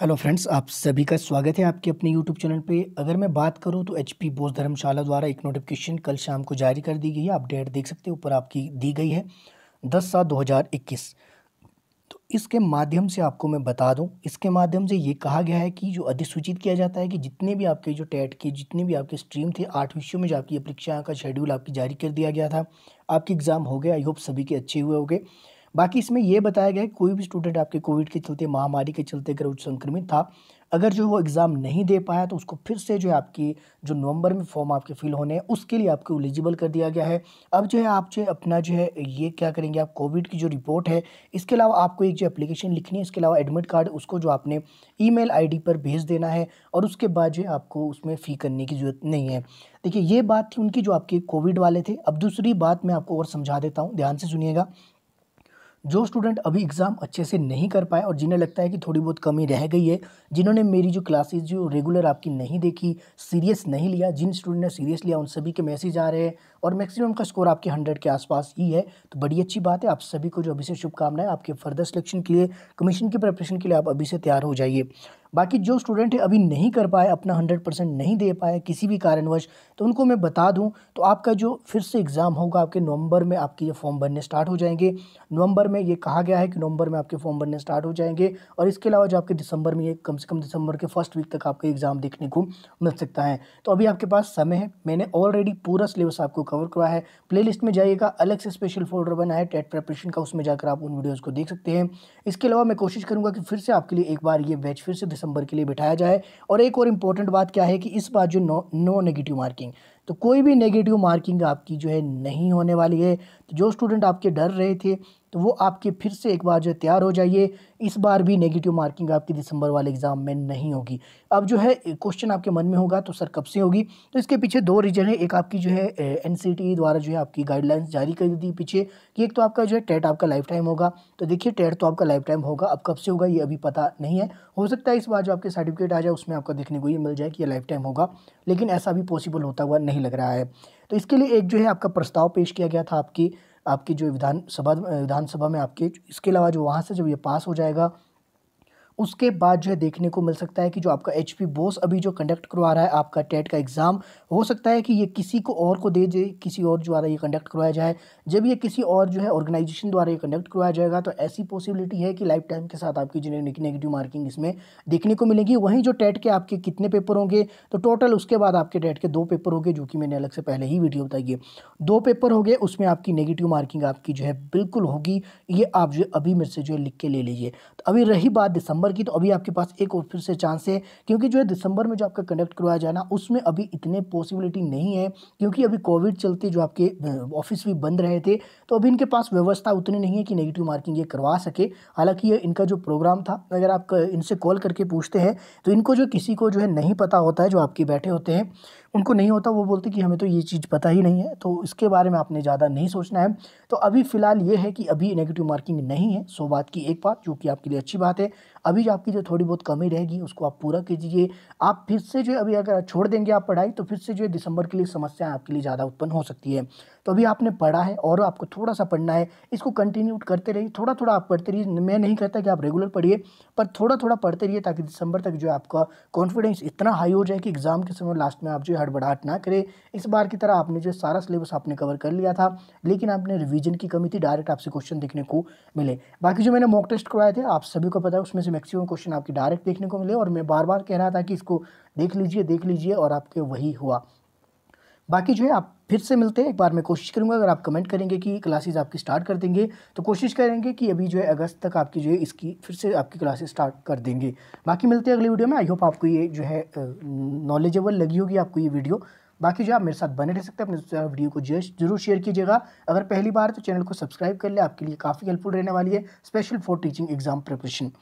hello friends आप सभी का स्वागत है आपके अपने यूट्यूब चैनल पे अगर मैं बात करूं तो एच पी बोस धर्मशाला द्वारा एक नोटिफिकेशन कल शाम को जारी कर दी गई है अपडेट देख सकते हैं ऊपर आपकी दी गई है दस सात दो हज़ार इक्कीस तो इसके माध्यम से आपको मैं बता दूं इसके माध्यम से ये कहा गया है कि जो अधिसूचित किया जाता है कि जितने भी आपके जो टेट के जितने भी आपके स्ट्रीम थे आठ विषयों में जो आपकी परीक्षा का शेड्यूल आपकी जारी कर दिया गया था आपके एग्ज़ाम हो गए आई होप सभी के अच्छे हुए हो गए बाकी इसमें यह बताया गया है कोई भी स्टूडेंट आपके कोविड के चलते महामारी के चलते अगर संक्रमित था अगर जो वो एग्ज़ाम नहीं दे पाया तो उसको फिर से जो है आपकी जो नवंबर में फॉर्म आपके फिल होने हैं उसके लिए आपको एलिजिबल कर दिया गया है अब जो है आप जो है अपना जो है ये क्या करेंगे आप कोविड की जो रिपोर्ट है इसके अलावा आपको एक जो एप्लीकेशन लिखनी है इसके अलावा एडमिट कार्ड उसको जो आपने ई मेल पर भेज देना है और उसके बाद जो है आपको उसमें फ़ी करने की ज़रूरत नहीं है देखिए ये बात थी उनकी जो आपके कोविड वाले थे अब दूसरी बात मैं आपको और समझा देता हूँ ध्यान से सुनिएगा जो स्टूडेंट अभी एग्ज़ाम अच्छे से नहीं कर पाए और जिन्हें लगता है कि थोड़ी बहुत कमी रह गई है जिन्होंने मेरी जो क्लासेस जो रेगुलर आपकी नहीं देखी सीरियस नहीं लिया जिन स्टूडेंट ने सीरियस लिया उन सभी के मैसेज आ रहे हैं और मैक्सिमम का स्कोर आपके हंड्रेड के आसपास ही है तो बड़ी अच्छी बात है आप सभी को जो अभी से शुभकामनाएं आपके फर्दर सिलेक्शन के लिए कमीशन की प्रिपरेशन के लिए आप अभी से तैयार हो जाइए बाकी जो स्टूडेंट अभी नहीं कर पाए अपना हंड्रेड परसेंट नहीं दे पाए किसी भी कारणवश तो उनको मैं बता दूँ तो आपका जो फिर से एग्ज़ाम होगा आपके नवंबर में आपके ये फॉर्म भरने स्टार्ट हो जाएंगे नवंबर में ये कहा गया है कि नवंबर में आपके फॉर्म भरने स्टार्ट हो जाएंगे और इसके अलावा जो आपके दिसंबर में ये कम से कम दिसंबर के फर्स्ट वीक तक आपका एग्ज़ाम देखने को मिल सकता है तो अभी आपके पास समय है मैंने ऑलरेडी पूरा सिलेबस आपको कवर करवाया है प्लेलिस्ट में जाइएगा अलग से स्पेशल फोल्डर बना है टेट प्रेपरेशन का उसमें जाकर आप उन वीडियोज़ को देख सकते हैं इसके अलावा मैं कोशिश करूँगा कि फिर से आपके लिए एक बार ये बैच फिर से दिसंबर के लिए बिठाया जाए और एक और इम्पोर्टेंट बात क्या है कि इस बार जो नो नो नेगेटिव मार्किंग तो कोई भी नेगेटिव मार्किंग आपकी जो है नहीं होने वाली है तो जो स्टूडेंट आपके डर रहे थे तो वो आपके फिर से एक बार जो तैयार हो जाइए इस बार भी नेगेटिव मार्किंग आपकी दिसंबर वाले एग्ज़ाम में नहीं होगी अब जो है क्वेश्चन आपके मन में होगा तो सर कब से होगी तो इसके पीछे दो रीजन है एक आपकी जो है एन द्वारा जो है आपकी गाइडलाइंस जारी कर दी पीछे कि एक तो आपका जो है टेट आपका लाइफ टाइम होगा तो देखिए टेट तो आपका लाइफ टाइम होगा अब कब से होगा ये अभी पता नहीं है हो सकता है इस बार जो आपके सर्टिफिकेट आ जाए उसमें आपका देखने को ये मिल जाए कि यह लाइफ टाइम होगा लेकिन ऐसा भी पॉसिबल होता हुआ नहीं लग रहा है तो इसके लिए एक जो है आपका प्रस्ताव पेश किया गया था आपकी आपकी जो विधानसभा विधानसभा में आपके इसके अलावा जो वहाँ से जब ये पास हो जाएगा उसके बाद जो है देखने को मिल सकता है कि जो आपका एच पी बोस अभी जो कंडक्ट करवा रहा है आपका टेट का एग्ज़ाम हो सकता है कि ये किसी को और को दे दे किसी और द्वारा ये कंडक्ट करवाया जाए जब ये किसी और जो है ऑर्गेनाइजेशन द्वारा ये कंडक्ट करवाया जाएगा तो ऐसी पॉसिबिलिटी है कि लाइफ टाइम के साथ आपकी जिन्हें नेगेटिव मार्किंग इसमें देखने को मिलेगी वहीं जो टेट के आपके कितने पेपर होंगे तो टोटल उसके बाद आपके टेट के दो पेपर होंगे जो कि मैंने अलग से पहले ही वीडियो बताई है दो पेपर हो गए उसमें आपकी नेगेटिव मार्किंग आपकी जो है बिल्कुल होगी ये आप जो अभी मेरे से जो है लिख के ले लीजिए तो अभी रही बात दिसंबर दिसंबर की तो अभी आपके पास एक और फिर से चांस है क्योंकि जो है दिसंबर में जो आपका कंडक्ट करवाया जाना उसमें अभी इतने पॉसिबिलिटी नहीं है क्योंकि अभी कोविड चलते जो आपके ऑफिस भी बंद रहे थे तो अभी इनके पास व्यवस्था उतनी नहीं है कि नेगेटिव मार्किंग ये करवा सके हालांकि ये इनका जो प्रोग्राम था अगर आप इनसे कॉल करके पूछते हैं तो इनको जो किसी को जो है नहीं पता होता है जो आपके बैठे होते हैं उनको नहीं होता वो बोलते कि हमें तो ये चीज़ पता ही नहीं है तो इसके बारे में आपने ज़्यादा नहीं सोचना है तो अभी फ़िलहाल ये है कि अभी नेगेटिव मार्किंग नहीं है सो बात की एक बात जो कि आपके लिए अच्छी बात है अभी जो आपकी जो थोड़ी बहुत कमी रहेगी उसको आप पूरा कीजिए आप फिर से जो अभी अगर छोड़ देंगे आप पढ़ाई तो फिर से जो है दिसंबर के लिए समस्याएँ आपके लिए ज़्यादा उत्पन्न हो सकती है तो अभी आपने पढ़ा है और आपको थोड़ा सा पढ़ना है इसको कंटिन्यू करते रहिए थोड़ा थोड़ा आप पढ़ते रहिए मैं नहीं कहता कि आप रेगुलर पढ़िए पर थोड़ा थोड़ा पढ़ते रहिए ताकि दिसंबर तक जो है आपका कॉन्फिडेंस इतना हाई हो जाए कि एग्ज़ाम के समय लास्ट में आप जो हड़बड़ाहट ना करें इस बार की तरह आपने जो सारा सिलेबस आपने कवर कर लिया था लेकिन आपने रिविजन की कमी थी डायरेक्ट आपसे क्वेश्चन देखने को मिले बाकी जो मैंने मॉक टेस्ट करवाए थे आप सभी को पता है उसमें से मैक्सिमम क्वेश्चन आपके डायरेक्ट देखने को मिले और मैं बार बार कह रहा था कि इसको देख लीजिए देख लीजिए और आपके वही हुआ बाकी जो है आप फिर से मिलते हैं एक बार मैं कोशिश करूँगा अगर आप कमेंट करेंगे कि क्लासेस आपकी स्टार्ट कर देंगे तो कोशिश करेंगे कि अभी जो है अगस्त तक आपकी जो है इसकी फिर से आपकी क्लासेस स्टार्ट कर देंगे बाकी मिलते हैं अगली वीडियो में आई होप आपको ये जो है नॉलेजेबल लगी होगी आपको ये वीडियो बाकी जो आप मेरे साथ बने रह सकते हैं अपने वीडियो को जरूर शेयर कीजिएगा अगर पहली बार तो चैनल को सब्सक्राइब कर ले आपके लिए काफ़ी हेल्पफुल रहने वाली है special for teaching exam preparation